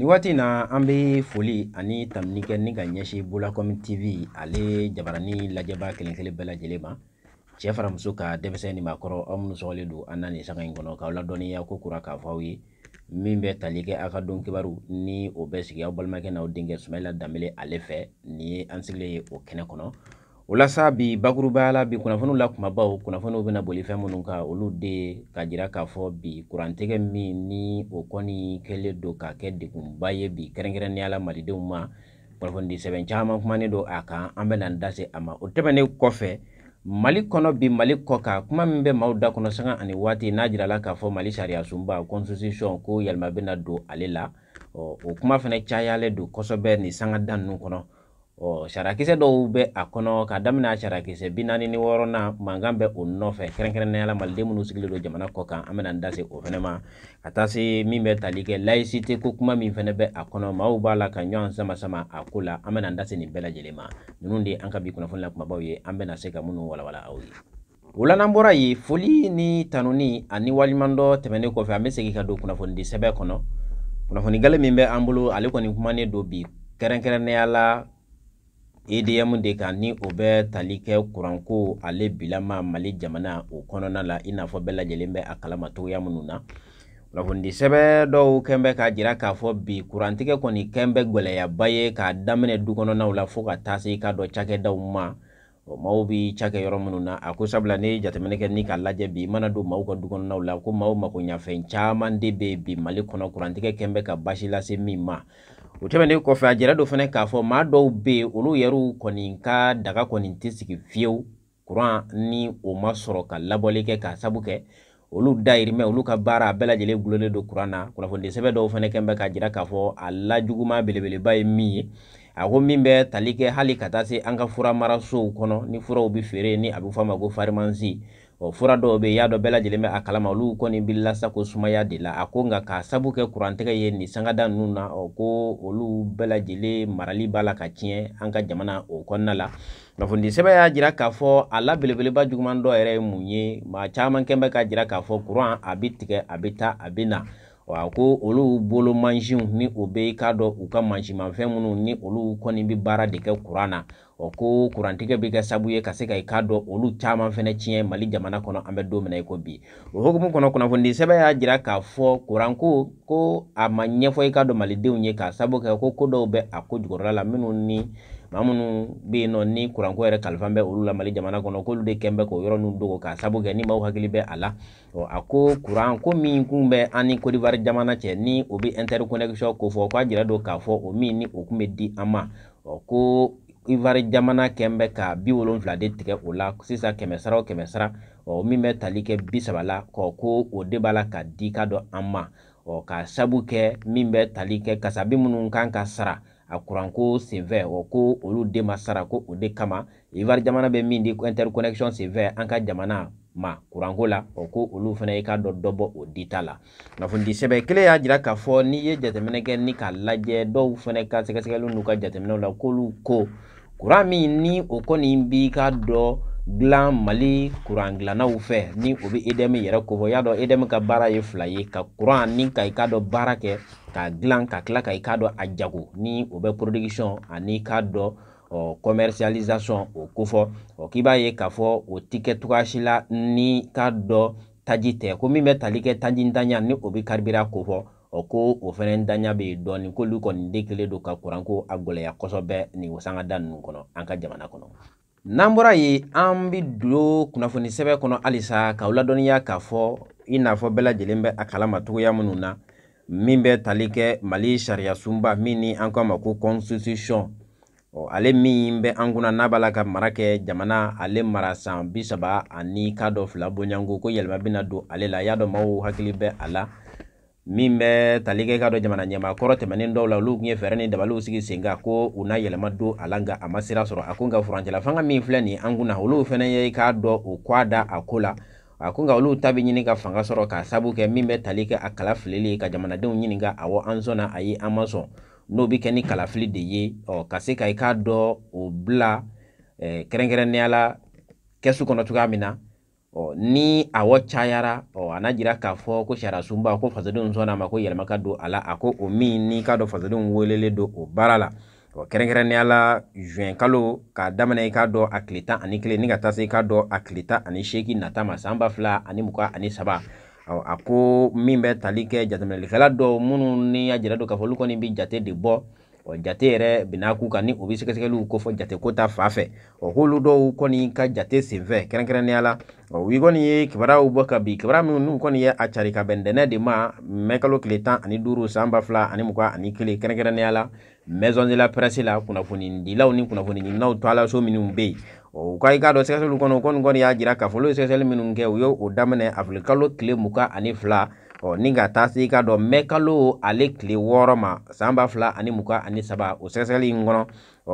ni wati na an be foli ani tamini kɛ ni ka ɲɛsi bololacomi tv ale jabarani lajɛba kelen kelen bɛɛ ma cɛɛ fara muso ka denmisɛn ni makɔrɔ aw minnu sɔgɔlen don an na ni sanga ɲi kɔnɔ k'aw ladɔnniya ko kura k'a fɔ aw ye min bɛ tali kɛ a ka don kibaru ni o bɛ sigi aw balimakɛ n'aw denkɛ sumayila danbele ale fɛ ni ye an sigile ye o kɛnɛ kɔnɔ o la sa bi bakurubaya la bi kunnafoniw la kumabaw kunnafoniw bena boli fɛn minnu kan olu de ka jira k'a fɔ bi kurantɛgɛ min ni o kɔni kɛlen do ka kɛ degunba ye bi kɛrɛnkɛrɛnnenya la malidenw ma kunnafonidi sɛbɛn caaman kumanin do a kan an bena n dase a ma o tɛmɛnen kɔfɛ mali kɔnɔ bi mali kɔ ka kuma min bɛ maw da kɔnɔ sanga ani waati n'a jirala k'a fɔ mali sariya sunba constitution ko yɛlɛma bena don ale la o kuma fɛnɛ cayalen do kosɔbɛ ni sanga da nunu kɔnɔ sarakisɛ dɔw bɛ a kɔnɔ ka daminɛ a sarakisɛ bi naani ni wɔɔrɔ na mankan bɛ o nɔfɛ kɛrɛnkɛrɛnnenya la maliden minnu sigilen don jamana kɔ kan an bɛna n da se o fɛnɛ ma ka taa se min bɛ tali kɛ layisite ko kuma min fɛnɛ bɛ a kɔnɔ maaw b'a la ka ɲɔgɔn sama sama a ko la an bɛna n da se nin bɛɛ lajɛlen ma ninnu de an ka bi kunnafoni la kumabaw ye an bɛna se ka minnu walawala aw ye wula n'an bɔra yen foli ni tanuni ani waliman dɔ tɛmɛnen kɔfɛ an bɛ segin ka don kunnafonidi sɛbɛn kɔnɔ kunnafoni gale min bɛ an bolo ale kɔni kumanen don bi kɛrɛnkɛrɛnnenya la EDM de kan ni o bɛ tali kɛ kuranko ale bilama Mali jamana o kɔnɔna la i n'a fɔ bɛɛ lajɛlen bɛ a kalama cogoya minnu na kunnafonidi sɛbɛn dɔw kɛnbɛ k'a jira k'a fɔ bi kurantigɛ kɔni kɛnbɛ gɛlɛyaba ye k'a daminɛ du kɔnɔnaw la fo ka taa se i ka dɔ cakɛdaw ma o maaw bi cakɛ yɔrɔ minnu na a ko sabula ne jateminɛ kɛ ni k'a lajɛ bi mana don maaw ka du kɔnɔnaw la ko maaw makoɲafɛn caman de bɛ yen bi mali kɔnɔ kurantigɛ kɛnbɛ ka basi lase min ma o tɛmɛnen kɔfɛ a jɛra dɔ fana k'a fɔ maa dɔw bɛ yen olu yɛrɛw kɔni ka daga kɔni tɛ sigi fiyewu kuran ni o ma sɔrɔ ka labɔli kɛ k'a sabu kɛ olu dayirimɛ olu ka baara a bɛɛ lajɛlen gulonlen don kuran na kunnafoni sɛbɛn dɔw fana kɛn bɛ k'a jira k'a fɔ a lajuguman belebeleba ye min ye a ko min bɛ tali kɛ hali ka taa se an ka fura marasow kɔnɔ ni furaw bɛ feere ni a bɛ fɔ a ma ko farimansi o fura dɔw bɛ y'a dɔ bɛɛ lajɛlen bɛ a kalama olu kɔni bi lasako sumaya de la a ko nka k'a sabu kɛ kurantɛgɛ ye nin sangada ninnu na o ko olu bɛɛ marali b'a la ka tiɲɛ an ka jamana o kɔnɔna la kunnafoni sɛbɛn y'a jira k'a fɔ a la belebeleba juguman dɔ yɛrɛ ye mun ye maa caman kɛn bɛ k'a jira k'a fɔ kuran a bɛ tigɛ a bɛ taa a bɛ na wa ko olu bolo mansinw ni o bɛ k'a dɔn u ka mansinmafɛn minnu ni olu kɔni bɛ baara de kɛ kuran na oku kurantike bi bɛ kɛ sabu ye ka se ka i k'a dɔn olu caman fɛnɛ tiɲɛ mali jamana kɔnɔ an bɛ don min na i ko bi o hukumu kɔnɔ kunnafoni sɛbɛn y'a jira k'a fɔ kuranko ko a ma ɲɛfɔ i k'a dɔn malidenw ye k'a sabu kɛ ko ko dɔw bɛ a ko jukɔrɔla la minnu ni maa minnu bɛ nɔ ni kuranko yɛrɛ kalifa bɛ olu la mali jamana kɔnɔ k'olu de kɛn bɛ k'o yɔrɔ ninnu dogo k'a sabu kɛ ni maaw hakili bɛ a la a ko kuranko min kun bɛ an ni kodiwari jamana cɛ ni o bɛ interconnection ko fɔ k'a jira do k'a fɔ o min ni o kun bɛ di an ma ko ivoire jamana kɛn bɛ ka bi wolonfila de tigɛ o la sisan kɛmɛ sara o kɛmɛ ɔ min bɛ tali kɛ bi saba la kɔ ko o de b'a la ka di ka dɔn an ma ɔ ka sabu kɛ min bɛ tali kɛ kasabi minnu kan ka sara a kuranko senfɛ o ko olu de ma sara ko o de kama ivoire jamana bɛ min di interconnection senfɛ an ka jamana ma kuranko la o ko olu fana i ka dɔ dɔ bɔ o dita la kunnafonidi sɛbɛ kelen y'a jira k'a fɔ n'i ye jateminɛ kɛ ni k'a lajɛ dɔw fana ka sɛgɛsɛgɛli n'u ka jateminɛw la k'olu ko kuran min ni o kɔni bi ka dɔ dilan mali kuran dilannaw fɛ ni o bɛ edemi yɛrɛ kofɔ y'a dɔn edemi ka baara ye fila ye ka kuran ni ka i k'a dɔn baara kɛ k'a dilan ka tila ka i k'a dɔn a jago ni o bɛ production ani i k'a dɔn commercialisation o kofɔ ɔ k'i b'a ye k'a fɔ o ti kɛ cogoya si la ni k'a dɔn taji tɛ ko min bɛ tali kɛ taji ni o bɛ karibira kofɔ o ko o fɛnɛ danya bɛ yen dɔɔni k'olu kɔni de kelen don ka kuranko a gɛlɛya kosɛbɛ nin wasangada ninnu kɔnɔ an ka jamana kɔnɔ n'an bɔra yen an bi don kunnafoni sɛbɛn kɔnɔ halisa k'aw ladɔnniya k'a fɔ i n'a fɔ bɛɛ lajɛlen bɛ a kalama cogoya minnu na min bɛ tali kɛ mali sariya sunba min ni an k'a ma ko constitution ɔ ale min bɛ an kunna n'a b'a la ka mara kɛ jamana ale mara san bi saba ani ka dɔ fila bonyanko ko yɛlɛma bɛna don ale la y'a dɔn maaw hakili bɛ a la min bɛ tali kɛ ka dɔ jamana ɲɛmaakɔrɔ tɛmɛnen dɔw la olu tun ye fɛɛrɛ ni dabaliw sigi sen kan ko u na yɛlɛma don a la nka a ma sira sɔrɔ a ko nka furancɛla fanga min filɛ nin an kunna olu fɛnɛ ye k'a dɔn u kɔ a da a ko la a ko nka olu ta bɛ ɲini ka fanga sɔrɔ k'a sabu kɛ min bɛ tali kɛ a kala filili ka jamanadenw ɲininka awɔ an sɔnna a ye an ma sɔn n'o bi kɛ ni kalafili de ye ɔ ka se ka i k'a dɔn o bila eh, kɛrɛnkɛrɛnnenya la kɛsu kɔnɔ cogoya min na ɔ ni awɔ cayara ɔ a n'a jira k'a fɔ ko sariyasunba ko fasodenw sɔnna a ma ko yɛlɛma ka don a la a ko o min ni k'a dɔn fasodenw welelen don o baara la ɔ kɛrɛnkɛrɛnnenya la juin kalo k'a daminɛ i k'a dɔn a tile tan ani kelen ni ka taa se i k'a dɔn a tile tan ani seegin nata ma san ba fila ani mugan ani saba ɔ a ko min bɛ tali kɛ jateminɛlikɛla dɔw minnu ni a jira don k'a fɔ olu kɔni bɛ jate de bɔ ɔ jate yɛrɛ bina k'u kan ni o bɛ sɛgɛsɛgɛliw kofɔ jateko ta fa fɛ ɔ k'olu dɔw kɔni ka jate senfɛ kɛrɛnkɛrɛnnenya la ɔ u kɔni ye kibaruyaw bɔ ka bin kibaruya minnu n'u kɔni ye a cari ka bɛn de ma mɛkalo tile tan ani duuru san ba fila ani mugan ani kelen kɛrɛnkɛrɛnnenya la maison de la presse la kunnafonidilaw ni kunnafoniɲininaw taalaso minnu bɛ yen o ka i k'a dɔn sɛgɛsɛgɛliw kɔnɔ u kɔni kɔni y'a jira k'a fɔ olu ye sɛgɛsɛgɛli minnu kɛ u y'o daminɛ afilikalo tile mugan ani fila ɔ ni ka taa se k'a dɔn mɛ kalo ale tile wɔɔrɔ ma san ba fila ani muga ani saba o sɛgɛsɛgɛli in kɔnɔ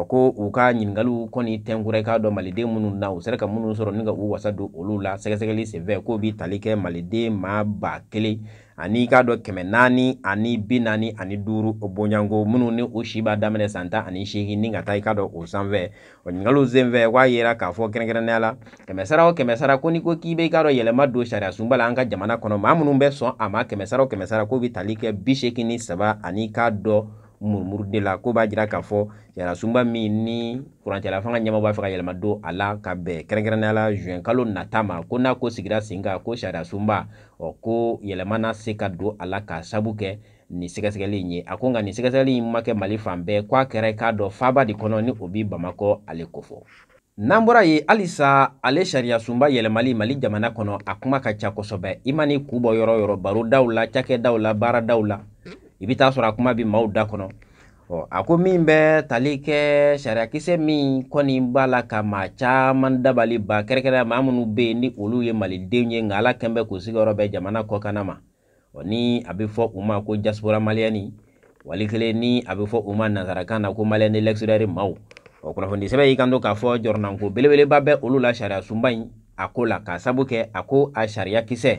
ko u ka ɲiningaliw kɔni tɛnkura i k'a dɔn maliden minnu na u sera ka minnu sɔrɔ ni ka u wasa don olu la sɛgɛsɛgɛli senfɛ k'o bi tali kɛ maliden maa ba kelen ani k'a dɔn kɛmɛ naani ani bi naani ani duuru bonyango minnu ni o si b'a daminɛ san tan ani seegin ni ka taa i k'a dɔn o sanfɛ o ɲininkaliw senfɛ k'a yera k'a fɔ kɛrɛnkɛrɛnnenya la kɛmɛ sara o kɛmɛ sara ko n'i ko k'i bɛ i k'a dɔn yɛlɛma don sariya sunba la an ka jamana kɔnɔ maa minnu bɛ sɔn a ma kɛmɛ sara o kɛmɛ sara k'o bi tali kɛ bi seegin ni saba ani k'a dɔn murumuru de la ko b'a jira k'a fɔ jarasunba min ni furancɛla fanga ɲɛma b'a fɛ ka yɛlɛma don a la ka bɛn kɛrɛnkɛrɛnnenya la juin kalo nata ma ko n'a ko sigira sen kan ko sariyasunba ɔ ko yɛlɛma na se ka don a la k'a sabu kɛ nin sɛgɛsɛgɛli in ye a ko nka nin sɛgɛsɛgɛli in ma mali fan bɛɛ ko a kɛra k'a dɔn faaba de kɔnɔ ni o bi bamakɔ ale kofɔ n'an bɔra ye halisa ale sariya sunba yɛlɛmali mali jamana kɔnɔ a kuma ka ca kosɛbɛ i man'i kun bɔ yɔrɔ yɔrɔ barodaw la cakɛdaw la baaradaw la i bi taa sɔrɔ a kuma bi maaw da kɔnɔ ɔ a ko min bɛ tali kɛ sariyakisɛ min kɔni b'a la ka maa caman dabali ba kɛrɛnkɛrɛn maa minnu bɛ yen ni olu ye malidenw ye nka ala kɛn bɛ k'u sigiyɔrɔ bɛɛ jamana kɔkanna ma ɔ ni a bɛ fɔ u ma ko diaspora maliyɛni wali kelen ni a bɛ fɔ u ma nanzarakan na ko maliyɛn de maaw ɔ kunnafoni sɛbɛn y'i kan k'a fɔ jɔrɔnanko belebeleba bɛ olu la sariya sunba in a ko la k'a sabu kɛ a ko a sariyakisɛ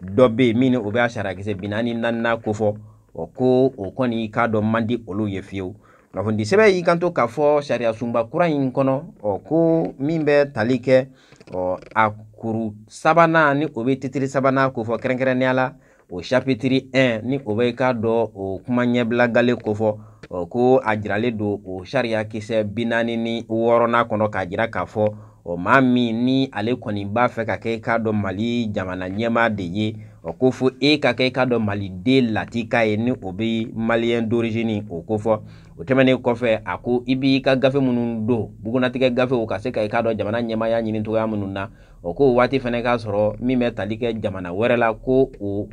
dɔ bɛ yen min ni o bɛ a sariyakisɛ bi naani naaninan kofɔ o ko o kɔni k'a dɔn man di olu ye fiyewu kunnafoni sɛbɛn y'i kanto k'a fɔ sariya sunba kura in kɔnɔ ɔ ko min bɛ tali kɛ ɔ a kuru sabanan ni o bɛ titiri sabanan kofɔ kɛrɛnkɛrɛnnenya la o chapitiri 1 ni o bɛ k'a dɔn o kuma ɲɛbila gale kofɔ ɔ ko a jiralen don o sariya kisɛ bi naani ni wɔɔrɔnan kɔnɔ k'a jira k'a fɔ o maa min ni ale kɔni b'a fɛ ka kɛ k'a dɔn mali jamana ɲɛmaa de ye o e ka kɛ i k'a dɔn lati latika ye ni o be maliyɛn d'origine o ko fɔ o tɛmɛnen kɔfɛ a ko i b'i ka gafe minnu do bugunatigɛ gafew ka se ka i k'a dɔ jamana ɲɛmaya ɲini cogoya minnu na o ko waati fɛnɛ k'a sɔrɔ min bɛ tali kɛ jamana wɛrɛ la ko o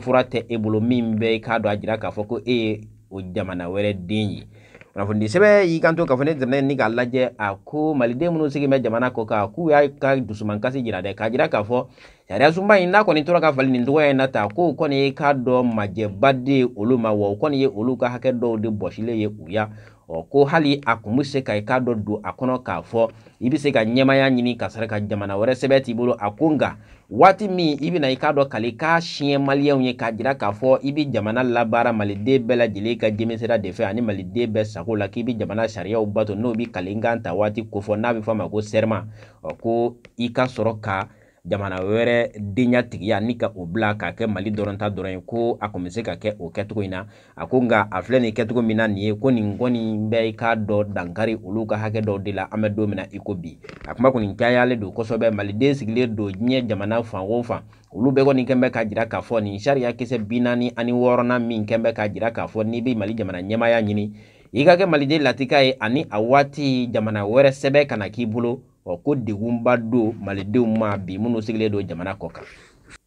fura tɛ e bolo min bɛ i k'a dɔ a jira k'a fɔ ko e ye o jamana wɛrɛ den ye kunnafoni sɛbɛ y'i kanto k'a fɔ ne tɛmɛna ni k'a lajɛ a ko maliden minnu sigilen bɛ jamana kɔ kan k'u y'a ka dusumankasi jira dɛ k'a jira k'a fɔ sariya sunba in n'a kɔni tora ka fali nin cogoya in na tan k'o kɔni ye k'a dɔ majɛba de ye olu ma wa o kɔni ye olu ka hakɛ dɔw de bɔsilen ye u ya ɔ ko hali a kun bɛ se ka i k'a dɔ don a kɔnɔ k'a fɔ i bɛ se ka ɲɛmaya ɲini ka sɔrɔ ka jamana wɛrɛ sɛbɛn t'i bolo a ko nka waati min i bɛna i k'a dɔn k'ale k'a siɲɛ maliyɛnw ye k'a jira k'a fɔ i bɛ jamana labaara maliden bɛɛ lajɛlen ka dɛmɛsira de fɛ ani maliden bɛɛ sago la k'i bɛ jamana sariyaw bato n'o bɛ kalekan ta waati kofɔ n'a bɛ fɔ a ma ko sɛrima ɔ ko i ka sɔrɔ ka jamana wɛrɛ denya tigiya ni ka o bila k'a kɛ mali dɔrɔn ta dɔrɔn ye ko a kun bɛ se ka kɛ o kɛcogo in na a ko nka a filɛ nin kɛcogo min na nin ye ko nin kɔni bɛ i k'a dɔ dankari olu ka hakɛ dɔw de la an bɛ don min na i ko bi a kuma kɔni cayalen don kosɛbɛ maliden sigilen don diɲɛ jamana fan o fan olu bɛɛ kɔni kɛn bɛ k'a jira k'a fɔ nin sariya kisɛ bi ani wɔɔrɔnan min kɛn bɛ k'a jira k'a fɔ n'i bi mali jamana ɲɛmaaya ɲini i ka kɛ maliden latika ye ani a waati jamana wɛrɛ sɛbɛn kana k'i bolo ɔ ko degunba don malidenw ma bi minnu sigilen don jamana kɔ kan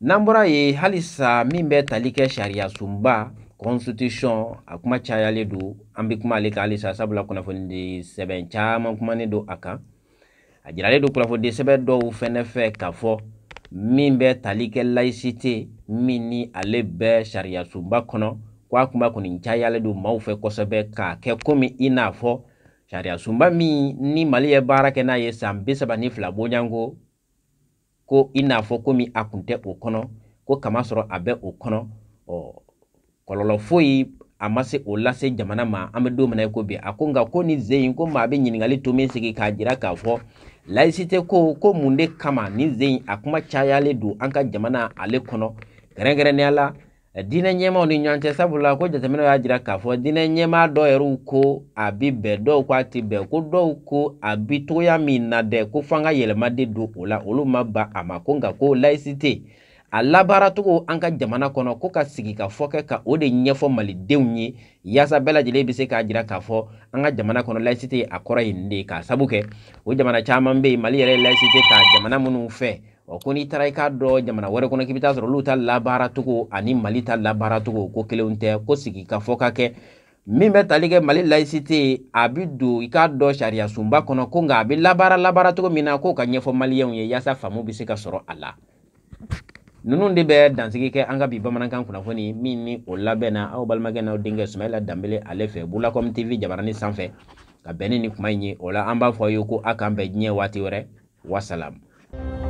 n'an bɔra yen halisa min bɛ tali kɛ sariya sunba constitution a kuma cayalen don an bɛ kuma ale kan halisa sabula kunnafonidi sɛbɛn caman kumanen don a kan a jiralen don kunnafonidi sɛbɛn dɔw fɛnɛ fɛ k'a fɔ min bɛ tali kɛ layisite min ni ale bɛ sariya sunba kɔnɔ ko kuma kɔni cayalen don maaw fɛ kosɛbɛ k'a kɛ komi i n'a fɔ sariya sunba min ni mali ye baara kɛ n'a ye san bi ni fila boɲango ko i n'a fɔ komi a kun tɛ o kɔnɔ ko kamasɔrɔ a bɛ o kɔnɔ ɔ kɔlɔlɔ foyi a ma se o lase jamana ma an bɛ don mina i ko bi a ko nka ko nin ze in ko maa bɛ ɲiningali to min sigi k'a jira k'a fɔ layisite ko ko mun de kama nin ze in a kuma cayalen don an ka jamana ale kɔnɔ kɛrɛnkɛrɛnnenya la diinɛ ɲɛmaaw ni ɲɔgɔn cɛ sabula ko jateminɛ y'a jira k'a fɔ diinɛ ɲɛmaa dɔw yɛrɛ ko a bi bɛn dɔw ko a ti bɛn ko dɔw ko a bi togoya min na dɛ ko f'an ka yɛlɛma de don o la olu ma ban a ma ko nka ko layisite a labaaracogo an ka jamana kɔnɔ ko ka sigi ka fɔ kɛ ka o de ɲɛfɔ malidenw ye yaasa bɛɛ lajɛlen bɛ se k'a jira k'a fɔ an ka jamana kɔnɔ layisite a kɔrɔ ye nin de ye k'a sabu kɛ o jamana caman bɛ yen mali yɛrɛ layisite ta jamana minnu fɛ wa ko n'i taara i k'a dɔn jamana wɛrɛ kɔnɔ k'i bɛ taa sɔrɔ olu ta labaara ani mali ta labaara cogo ko kelenw tɛ ko sigi ka fɔ ka kɛ min bɛ tali kɛ mali layisite a bɛ don i k'a dɔn sariya sunba kɔnɔ ko nka a bɛ labaara labaara min na k'o ka ɲɛfɔ maliyɛnw ye yaasa faamu bi se ka sɔrɔ a la ninnu de bɛ dansigi kɛ an ka bi bamanankan kunnafoni min ni o labɛn aw balimakɛ n'aw denkɛ sumayila danbele ale fɛ bulakom tv jabarani sanfɛ ka bɛn ni kuma in ye o la an b'a fɔ aw ye ko a k'an bɛn diɲɛ waati wɛrɛ wasalam